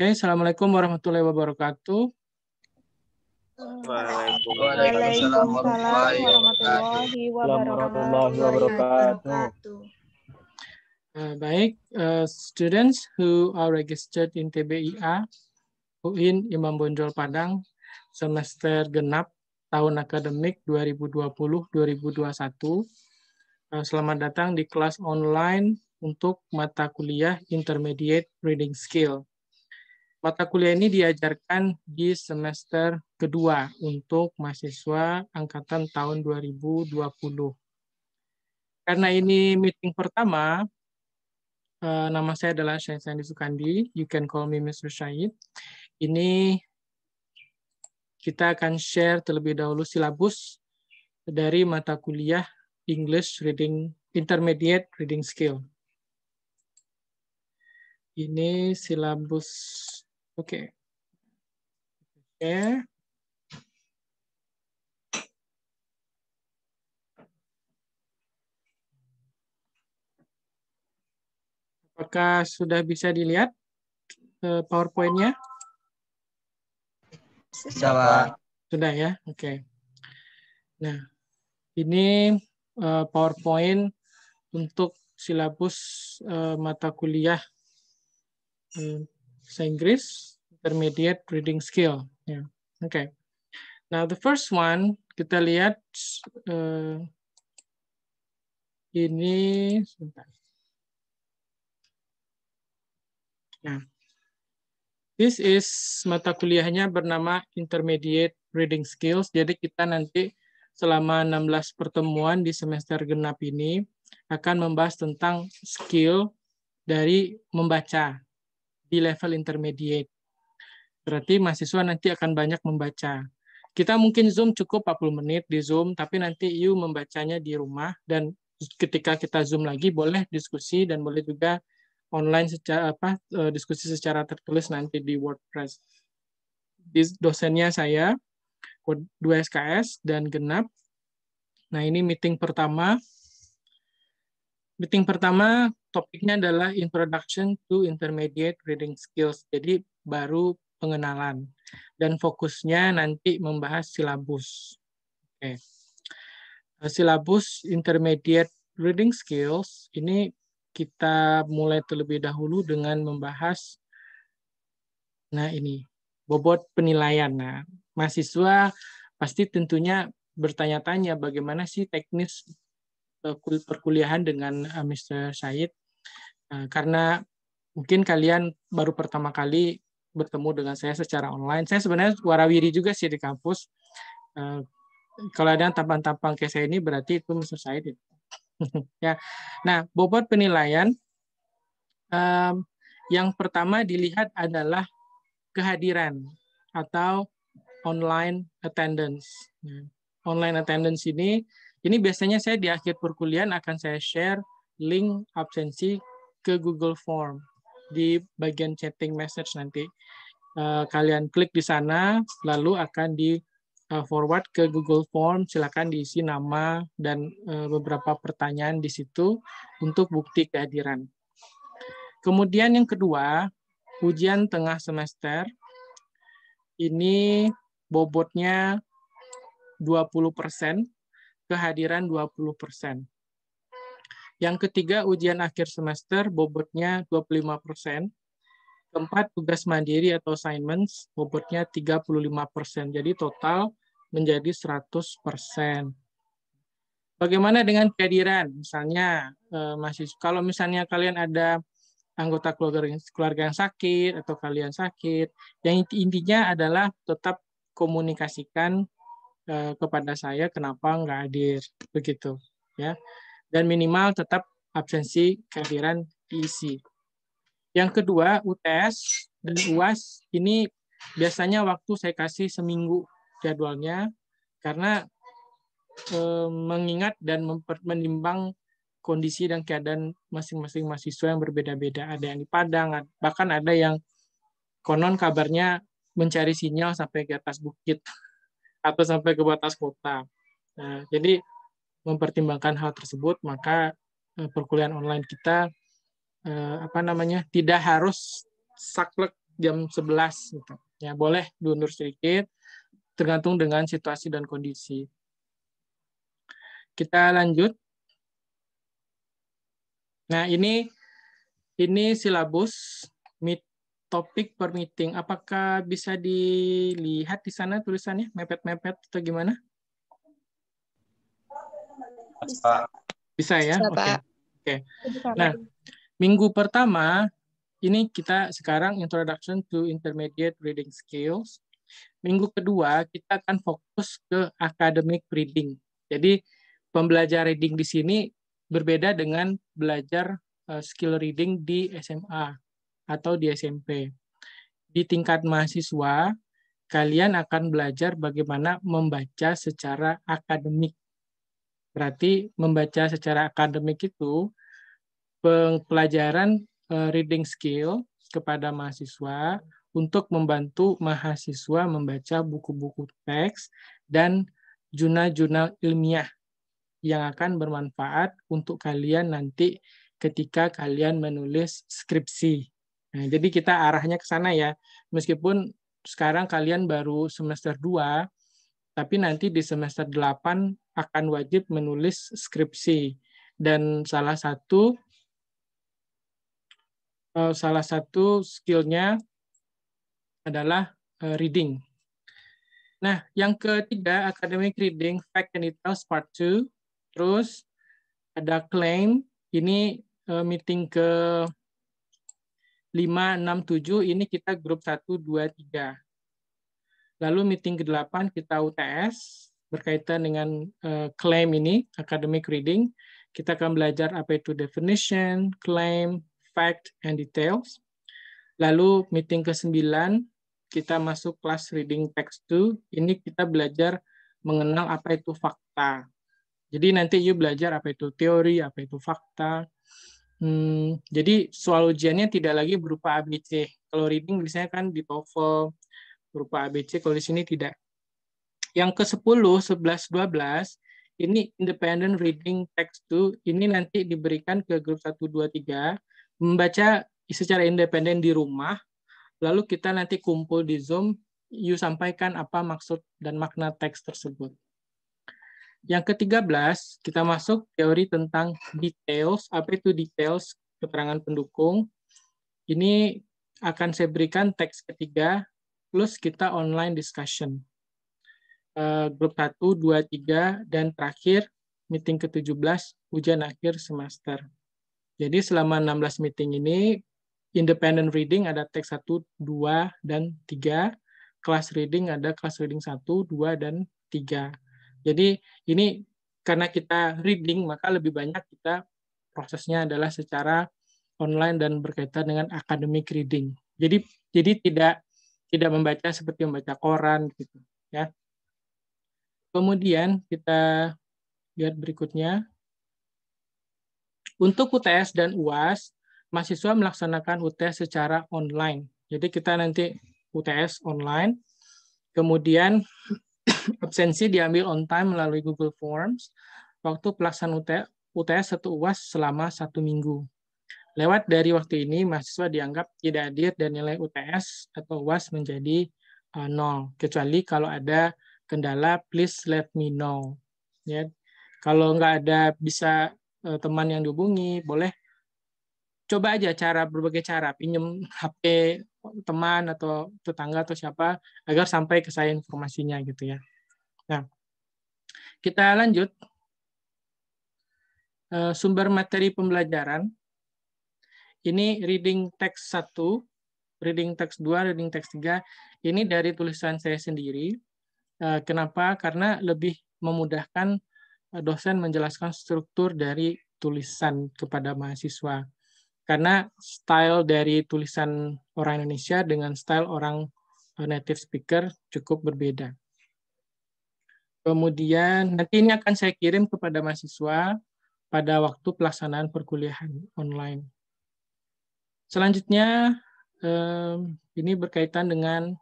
Oke, Assalamualaikum warahmatullahi wabarakatuh. Waalaikumsalam warahmatullahi wabarakatuh. Eh, baik, eh, students who are registered in TBIA, UIN Imam Bonjol Padang, semester genap tahun akademik 2020-2021. Eh, selamat datang di kelas online untuk mata kuliah Intermediate Reading Skill. Mata kuliah ini diajarkan di semester kedua untuk mahasiswa angkatan tahun 2020. Karena ini meeting pertama, eh, nama saya adalah Syahid Sandi Sukandi. You can call me Mr. Syahid. Ini kita akan share terlebih dahulu silabus dari mata kuliah English Reading Intermediate Reading Skill. Ini silabus Okay. eh, Apakah sudah bisa dilihat eh, PowerPoint-nya? Sudah, Sudah ya, oke. Okay. Nah, ini eh, PowerPoint untuk silabus eh, mata kuliah bahasa Inggris, intermediate reading skill. Yeah. Ya. Okay. Now the first one kita lihat uh, ini sebentar. Nah, this is mata kuliahnya bernama intermediate reading skills. Jadi kita nanti selama 16 pertemuan di semester genap ini akan membahas tentang skill dari membaca di level intermediate. Berarti mahasiswa nanti akan banyak membaca. Kita mungkin Zoom cukup 40 menit di Zoom, tapi nanti you membacanya di rumah dan ketika kita Zoom lagi boleh diskusi dan boleh juga online secara apa eh, diskusi secara tertulis nanti di WordPress. Di dosennya saya 2SKS dan Genap. Nah, ini meeting pertama Meeting pertama topiknya adalah Introduction to Intermediate Reading Skills. Jadi baru pengenalan dan fokusnya nanti membahas silabus. Oke. Okay. Eh, silabus Intermediate Reading Skills ini kita mulai terlebih dahulu dengan membahas nah ini bobot penilaian. Nah, mahasiswa pasti tentunya bertanya-tanya bagaimana sih teknis perkuliahan dengan eh, Mr. Said eh, karena mungkin kalian baru pertama kali bertemu dengan saya secara online. Saya sebenarnya warawiri juga sih di kampus. Eh, kalau ada yang tampang-tampang kayak saya ini berarti itu Mr. Said. Ya. ya. Nah, bobot penilaian yang pertama dilihat adalah kehadiran atau online attendance. Nah, online attendance ini ini biasanya saya di akhir perkuliahan akan saya share link absensi ke Google Form di bagian chatting message nanti. Eh, kalian klik di sana, lalu akan di eh, forward ke Google Form. Silakan diisi nama dan eh, beberapa pertanyaan di situ untuk bukti kehadiran. Kemudian yang kedua, ujian tengah semester. Ini bobotnya 20%. persen kehadiran 20%. Yang ketiga, ujian akhir semester bobotnya 25%. Keempat, tugas mandiri atau assignments bobotnya 35%. Jadi total menjadi 100%. Bagaimana dengan kehadiran? Misalnya eh, masih kalau misalnya kalian ada anggota keluarga keluarga yang sakit atau kalian sakit, yang intinya adalah tetap komunikasikan Eh, kepada saya kenapa nggak hadir begitu ya dan minimal tetap absensi kehadiran diisi. Yang kedua UTS dan UAS ini biasanya waktu saya kasih seminggu jadwalnya karena eh, mengingat dan menimbang kondisi dan keadaan masing-masing mahasiswa yang berbeda-beda. Ada yang di Padang, bahkan ada yang konon kabarnya mencari sinyal sampai ke atas bukit atau sampai ke batas kota. Nah, jadi mempertimbangkan hal tersebut, maka eh, perkuliahan online kita eh, apa namanya tidak harus saklek jam 11 gitu. Ya, boleh diundur sedikit tergantung dengan situasi dan kondisi. Kita lanjut. Nah, ini ini silabus mid topik per meeting. Apakah bisa dilihat di sana tulisannya mepet-mepet atau gimana? Bisa. ya? Oke. Oke. Okay. Nah, minggu pertama ini kita sekarang introduction to intermediate reading skills. Minggu kedua kita akan fokus ke academic reading. Jadi pembelajar reading di sini berbeda dengan belajar eh, skill reading di SMA atau di SMP. Di tingkat mahasiswa, kalian akan belajar bagaimana membaca secara akademik. Berarti membaca secara akademik itu pelajaran eh, reading skill kepada mahasiswa untuk membantu mahasiswa membaca buku-buku teks dan jurnal-jurnal ilmiah yang akan bermanfaat untuk kalian nanti ketika kalian menulis skripsi Nah, jadi kita arahnya ke sana ya. Meskipun sekarang kalian baru semester 2, tapi nanti di semester 8 akan wajib menulis skripsi. Dan salah satu eh, salah satu skillnya adalah eh, reading. Nah, yang ketiga, academic reading, fact and details part 2. Terus ada claim, ini eh, meeting ke 5, 6, 7 ini kita grup 1, 2, 3. Lalu meeting ke-8 kita UTS berkaitan dengan uh, claim ini, academic reading. Kita akan belajar apa itu definition, claim, fact, and details. Lalu meeting ke-9 kita masuk kelas reading text 2. Ini kita belajar mengenal apa itu fakta. Jadi nanti you belajar apa itu teori, apa itu fakta. Hmm, jadi soal ujiannya tidak lagi berupa ABC. Kalau reading biasanya kan di TOEFL berupa ABC, kalau di sini tidak. Yang ke-10, 11, 12, ini independent reading text 2, ini nanti diberikan ke grup 1, 2, 3, membaca secara independen di rumah, lalu kita nanti kumpul di Zoom, you sampaikan apa maksud dan makna teks tersebut. Yang ke-13, kita masuk teori tentang details. Apa itu details? Keterangan pendukung. Ini akan saya berikan teks ketiga, plus kita online discussion. Uh, grup 1, 2, 3, dan terakhir, meeting ke-17, ujian akhir semester. Jadi selama 16 meeting ini, independent reading ada teks 1, 2, dan 3. Kelas reading ada kelas reading 1, 2, dan 3 jadi ini karena kita reading maka lebih banyak kita prosesnya adalah secara online dan berkaitan dengan academic reading. Jadi jadi tidak tidak membaca seperti membaca koran gitu ya. Kemudian kita lihat berikutnya. Untuk UTS dan UAS, mahasiswa melaksanakan UTS secara online. Jadi kita nanti UTS online. Kemudian absensi diambil on time melalui Google Forms waktu pelaksanaan UTS e, e satu UAS selama satu minggu. Lewat dari waktu ini, mahasiswa dianggap tidak hadir dan nilai UTS e atau UAS menjadi uh, nol. Kecuali kalau ada kendala, please let me know. Ya, kalau nggak ada bisa uh, teman yang dihubungi, boleh coba aja cara berbagai cara, pinjam HP teman atau tetangga atau siapa agar sampai ke saya informasinya gitu ya. Nah, kita lanjut eh, sumber materi pembelajaran. Ini reading text 1, reading text 2, reading text 3. Ini dari tulisan saya sendiri. Eh, kenapa? Karena lebih memudahkan eh, dosen menjelaskan struktur dari tulisan kepada mahasiswa karena style dari tulisan orang Indonesia dengan style orang eh, native speaker cukup berbeda. Kemudian nanti ini akan saya kirim kepada mahasiswa pada waktu pelaksanaan perkuliahan online. Selanjutnya eh, ini berkaitan dengan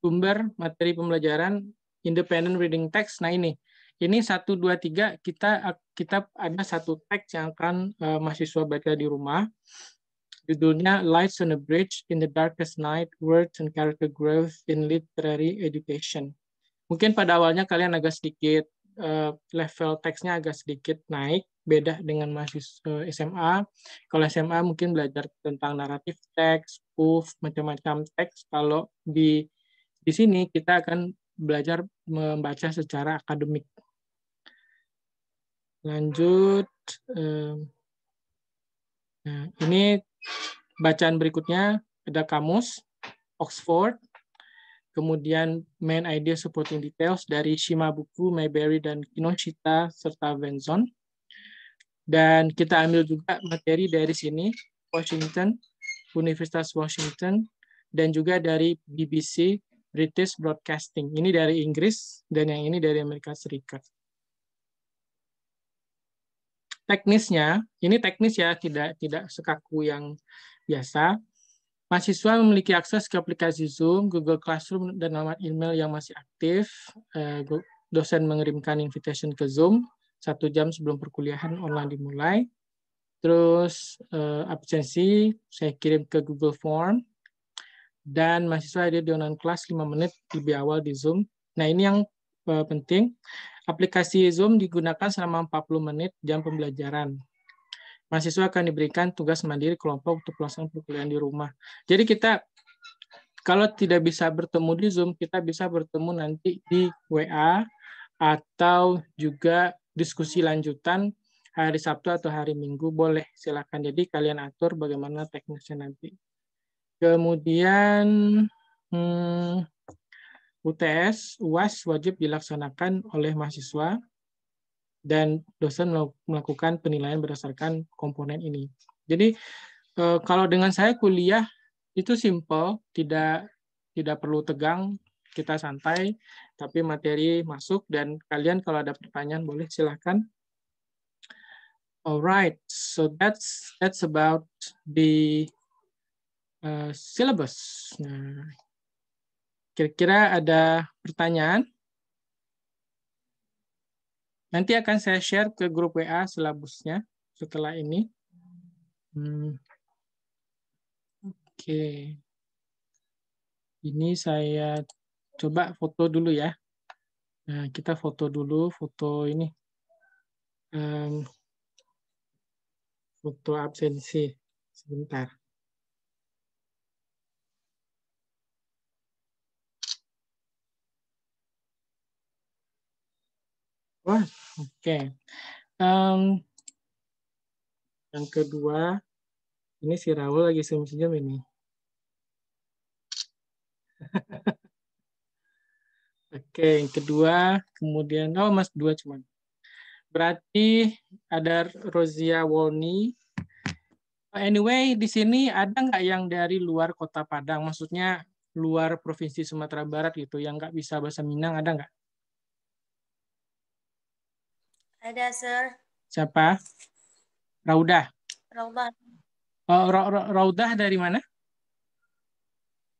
sumber materi pembelajaran independent reading text. Nah ini ini satu dua tiga kita kita ada satu teks yang akan uh, mahasiswa baca di rumah. Judulnya Lights on a Bridge in the Darkest Night: Words and Character Growth in Literary Education. Mungkin pada awalnya kalian agak sedikit uh, level teksnya agak sedikit naik, beda dengan mahasiswa eh, SMA. Kalau SMA mungkin belajar tentang naratif teks, proof, macam-macam teks. Kalau di di sini kita akan belajar membaca secara akademik. Lanjut. Nah, ini bacaan berikutnya ada kamus Oxford, kemudian main idea supporting details dari buku Mayberry, dan Kinoshita, serta Venzon. Dan kita ambil juga materi dari sini, Washington, Universitas Washington, dan juga dari BBC, British Broadcasting. Ini dari Inggris, dan yang ini dari Amerika Serikat teknisnya, ini teknis ya, tidak tidak sekaku yang biasa. Mahasiswa memiliki akses ke aplikasi Zoom, Google Classroom, dan alamat email yang masih aktif. Eh, dosen mengirimkan invitation ke Zoom satu jam sebelum perkuliahan online dimulai. Terus eh, absensi saya kirim ke Google Form. Dan mahasiswa hadir di online kelas lima menit lebih awal di Zoom. Nah ini yang eh, penting. Aplikasi Zoom digunakan selama 40 menit jam pembelajaran. Mahasiswa akan diberikan tugas mandiri kelompok untuk pelaksanaan perkuliahan di rumah. Jadi kita kalau tidak bisa bertemu di Zoom, kita bisa bertemu nanti di WA atau juga diskusi lanjutan hari Sabtu atau hari Minggu boleh silakan. Jadi kalian atur bagaimana teknisnya nanti. Kemudian hmm, UTS, UAS wajib dilaksanakan oleh mahasiswa dan dosen melakukan penilaian berdasarkan komponen ini. Jadi eh, kalau dengan saya kuliah itu simple, tidak tidak perlu tegang, kita santai, tapi materi masuk dan kalian kalau ada pertanyaan boleh silahkan. Alright, so that's that's about the uh, syllabus. Nah. Kira-kira ada pertanyaan? Nanti akan saya share ke grup WA silabusnya setelah ini. Hmm. Oke. Okay. Ini saya coba foto dulu ya. Nah, kita foto dulu, foto ini. Um, foto absensi. Sebentar. Wah, oke. Okay. Um, yang kedua, ini si Raul lagi senyum-senyum ini. Oke, yang kedua, kemudian oh Mas dua cuman. Berarti ada Rozia Wolni. Eh, anyway, di sini ada nggak yang dari luar kota Padang? Maksudnya luar provinsi Sumatera Barat gitu, yang nggak bisa bahasa Minang ada nggak? Ada, Sir. Siapa? Raudah. Raudah. Oh, Raudah dari mana?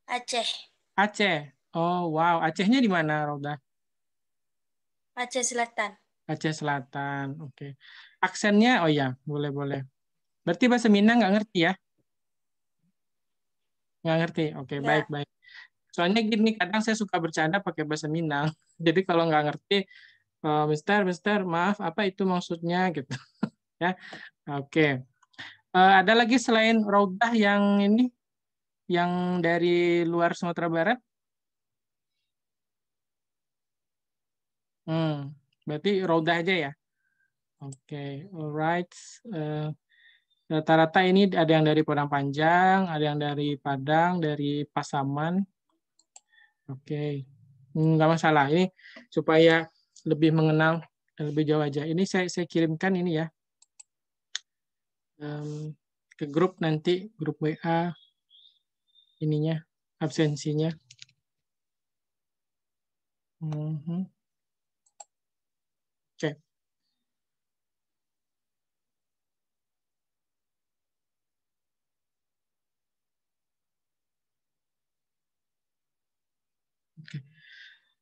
Aceh. Aceh. Oh, wow. Acehnya di mana, Raudah? Aceh Selatan. Aceh Selatan. Oke. Okay. Aksennya oh ya, boleh boleh. Berarti bahasa Minang nggak ngerti ya? Nggak ngerti. Oke, okay, ya. baik baik. Soalnya gini, kadang saya suka bercanda pakai bahasa Minang. Jadi kalau nggak ngerti, oh, Mister, Mister, maaf apa itu maksudnya gitu. ya, oke. Okay. Uh, eh, ada lagi selain Raudah yang ini, yang dari luar Sumatera Barat? Hmm, berarti Raudah aja ya. Oke, okay. alright. rata eh, rata-rata ini ada yang dari Padang Panjang, ada yang dari Padang, dari Pasaman. Oke, okay. Hmm, nggak masalah. Ini supaya lebih mengenal lebih jauh aja. Ini saya, saya kirimkan ini ya um, ke grup nanti grup WA ininya absensinya. Mm -hmm. Oke. Okay.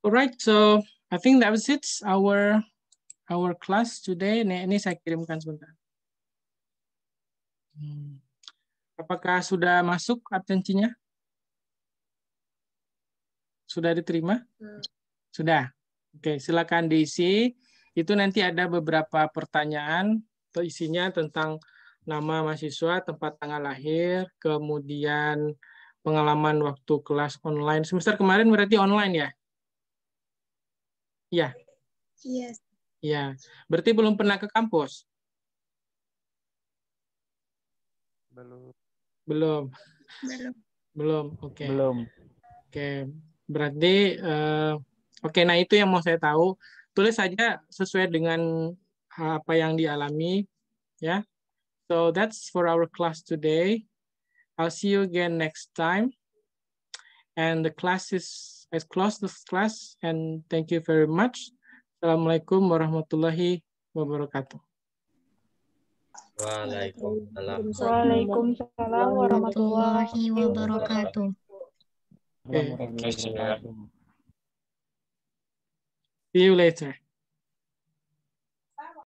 Alright, so I think that was it. Our our class today. Nih, ini saya kirimkan sebentar. Hmm. Apakah sudah masuk absensinya? Sudah diterima? Hmm. Sudah. Oke, silakan diisi. Itu nanti ada beberapa pertanyaan. atau Isinya tentang nama mahasiswa, tempat tanggal lahir, kemudian pengalaman waktu kelas online. Semester kemarin berarti online ya? Iya. Iya. Iya. Berarti belum pernah ke kampus? Belum. Belum. Belum. Belum. Oke. Okay. Belum. Oke. Okay. Berarti uh, oke okay, nah itu yang mau saya tahu. Tulis saja sesuai dengan apa yang dialami ya. Yeah. So that's for our class today. I'll see you again next time. And the class is I close this class and thank you very much. Assalamualaikum warahmatullahi wabarakatuh. Waalaikumsalam. Waalaikumsalam warahmatullahi wabarakatuh. Okay. See you later.